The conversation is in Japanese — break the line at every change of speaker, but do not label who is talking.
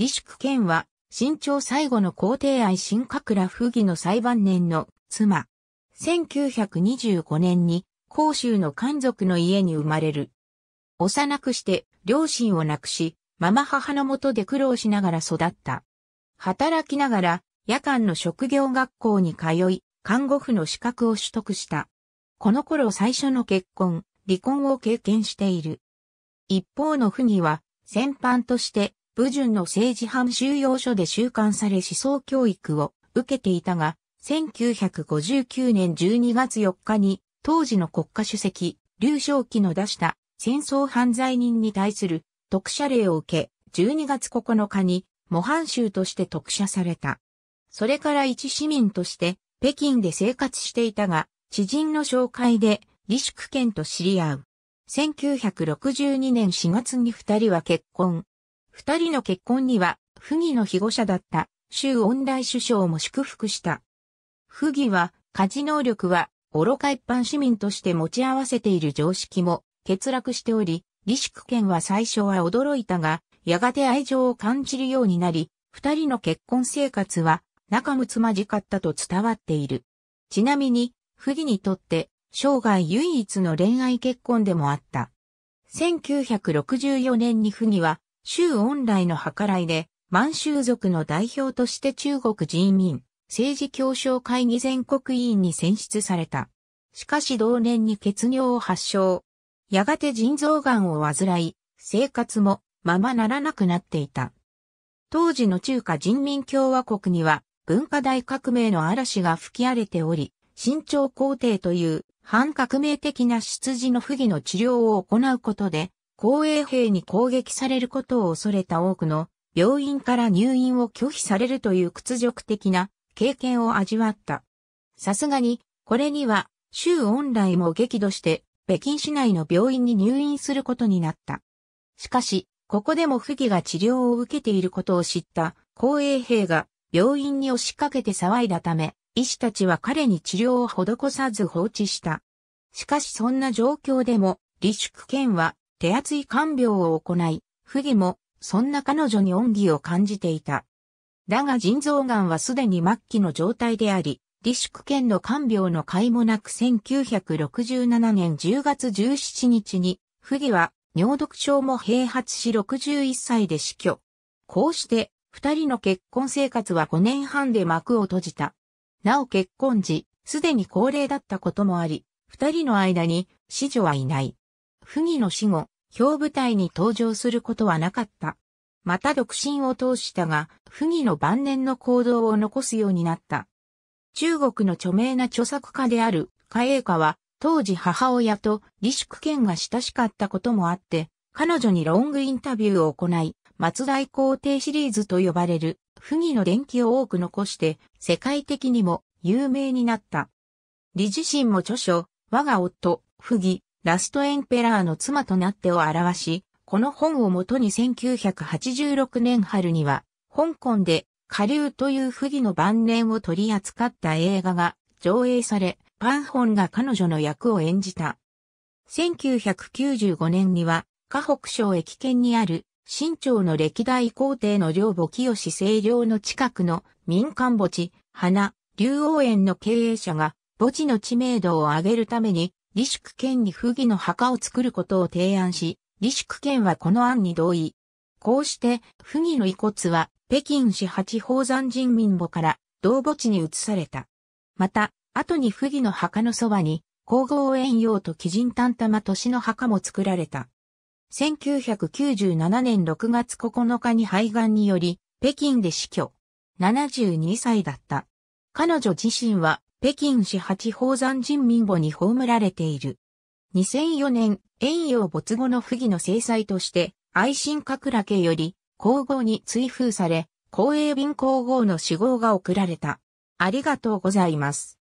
義粛賢は、新朝最後の皇帝愛新閣ら不義の裁判年の妻。1925年に、甲州の漢族の家に生まれる。幼くして、両親を亡くし、ママ母のもとで苦労しながら育った。働きながら、夜間の職業学校に通い、看護婦の資格を取得した。この頃最初の結婚、離婚を経験している。一方の不義は、戦犯として武順の政治犯収容所で収監され思想教育を受けていたが、1959年12月4日に当時の国家主席、劉少奇の出した戦争犯罪人に対する特赦令を受け、12月9日に模範囚として特赦された。それから一市民として北京で生活していたが、知人の紹介で李粛賢と知り合う。1962年4月に二人は結婚。二人の結婚には、不義の被護者だった、周恩来首相も祝福した。不義は、家事能力は、愚か一般市民として持ち合わせている常識も、欠落しており、李祝権は最初は驚いたが、やがて愛情を感じるようになり、二人の結婚生活は、仲睦まじかったと伝わっている。ちなみに、不義にとって、生涯唯一の恋愛結婚でもあった。1964年に不義は、周恩来の計らいで、満州族の代表として中国人民政治協商会議全国委員に選出された。しかし同年に血尿を発症。やがて腎臓癌を患い、生活もままならなくなっていた。当時の中華人民共和国には文化大革命の嵐が吹き荒れており、新朝皇帝という反革命的な出自の不義の治療を行うことで公衛兵に攻撃されることを恐れた多くの病院から入院を拒否されるという屈辱的な経験を味わった。さすがに、これには、州恩来も激怒して、北京市内の病院に入院することになった。しかし、ここでも不義が治療を受けていることを知った公衛兵が病院に押しかけて騒いだため、医師たちは彼に治療を施さず放置した。しかしそんな状況でも、李祝健は手厚い看病を行い、不義も、そんな彼女に恩義を感じていた。だが腎臓がんはすでに末期の状態であり、李宿県の看病の甲斐もなく1967年10月17日に、不義は尿毒症も併発し61歳で死去。こうして、二人の結婚生活は5年半で幕を閉じた。なお結婚時、すでに高齢だったこともあり、二人の間に子女はいない。不義の死後、表舞台に登場することはなかった。また独身を通したが、不義の晩年の行動を残すようになった。中国の著名な著作家である、嘉英家は、当時母親と李淑賢が親しかったこともあって、彼女にロングインタビューを行い、松代皇帝シリーズと呼ばれる、不義の伝記を多く残して、世界的にも有名になった。李自身も著書、我が夫、不義、ラストエンペラーの妻となってを表し、この本をもとに1986年春には、香港で、下流という不義の晩年を取り扱った映画が上映され、パンホンが彼女の役を演じた。1995年には、河北省駅圏にある、新朝の歴代皇帝の領母清清涼の近くの民間墓地、花、竜王園の経営者が、墓地の知名度を上げるために、李宿県に不義の墓を作ることを提案し、李宿県はこの案に同意。こうして、不義の遺骨は北京市八宝山人民墓から同墓地に移された。また、後に不義の墓のそばに、皇后園用と鬼人丹玉都市の墓も作られた。1997年6月9日に肺がんにより、北京で死去。72歳だった。彼女自身は北京市八宝山人民墓に葬られている。2004年、遠洋没後の不義の制裁として、愛新覚楽家より、皇后に追封され、公営便皇后の死亡が贈られた。ありがとうございます。